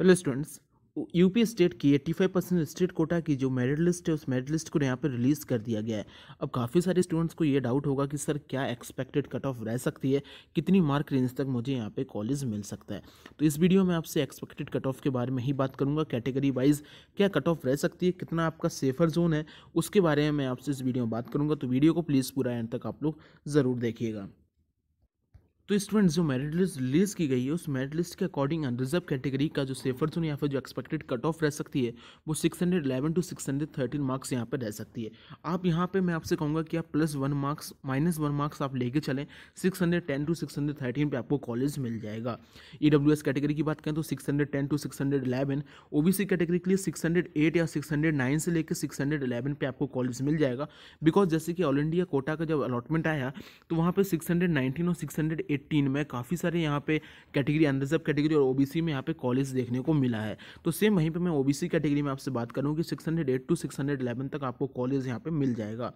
hello students UP state की eighty five percent state quota की जो मेरिट लिस्ट है उस मेरिट लिस्ट को यहाँ पर रिलीज़ कर दिया गया है अब काफ़ी सारे स्टूडेंट्स को ये डाउट होगा कि सर क्या एक्सपेक्टेड कट ऑफ रह सकती है कितनी मार्क रेंज तक मुझे यहाँ पे कॉलेज मिल सकता है तो इस वीडियो में आपसे एक्सपेक्टेड कट ऑफ के बारे में ही बात करूँगा कैटेगरी वाइज क्या कट ऑफ रह सकती है कितना आपका सेफर जोन है उसके बारे में मैं आपसे इस वीडियो में बात करूँगा तो वीडियो को प्लीज़ पूरा एंड तक आप लोग ज़रूर देखिएगा तो स्टूडेंट जो मेरिट लिस्ट रिलीज की गई है उस मेरिट लिस्ट के अकॉर्डिंग रिजर्व कैटेगरी का जो सेफर जोन या फिर जो एक्सपेक्टेड कट ऑफ रह सकती है वो 611 टू 613 मार्क्स यहाँ पर रह सकती है आप यहाँ पे मैं आपसे कहूँगा कि आप plus one marks minus one marks आप लेके चलें 610 टू 613 पे आपको कॉलेज मिल जाएगा ई कैटेगरी की बात करें तो six two six hundred category के लिए सिक्स या सिक्स से लेकर सिक्स पे आपको कॉलेज मिल जाएगा बिकॉज जैसे कि ऑल इंडिया कोटा का जब अलॉटमेंट आया तो वहाँ पर सिक्स और सिक्स 2018 में काफ़ी सारे यहाँ पे कैटेगरी अनरिजर्व कैटेगरी और ओबीसी में यहाँ पे कॉलेज देखने को मिला है तो सेम वहीं पे मैं ओबीसी कैटेगरी में आपसे बात करूँ कि एट टू इलेवन तक आपको कॉलेज यहाँ पे मिल जाएगा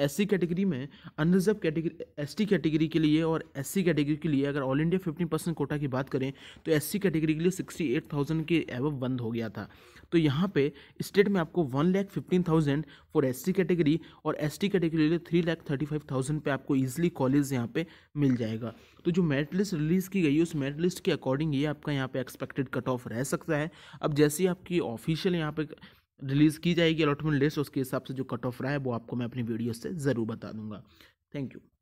एससी कैटेगरी में अनरिजर्व कैटेगरी एस कैटेगरी के लिए और एस कैटेगरी के लिए अगर ऑल इंडिया फिफ्टी कोटा की बात करें तो एस कैटेगरी के लिए सिक्सटी के एव बंद हो गया था तो यहाँ पे स्टेट में आपको one lakh fifteen thousand for S category और एस कैटेगरी लिए three lakh thirty five thousand पर आपको ईजिली कॉलेज यहाँ पे मिल जाएगा तो जो मेरिट लिस्ट रिलीज़ की गई है उस मेरिट लिस्ट के अकॉर्डिंग ये आपका यहाँ पे एक्सपेक्टेड कट ऑफ रह सकता है अब जैसे ही आपकी ऑफिशियल यहाँ पे रिलीज़ की जाएगी अलॉटमेंट लिस्ट उसके हिसाब से जो कट ऑफ रहा है वो आपको मैं अपनी वीडियो से ज़रूर बता दूंगा थैंक यू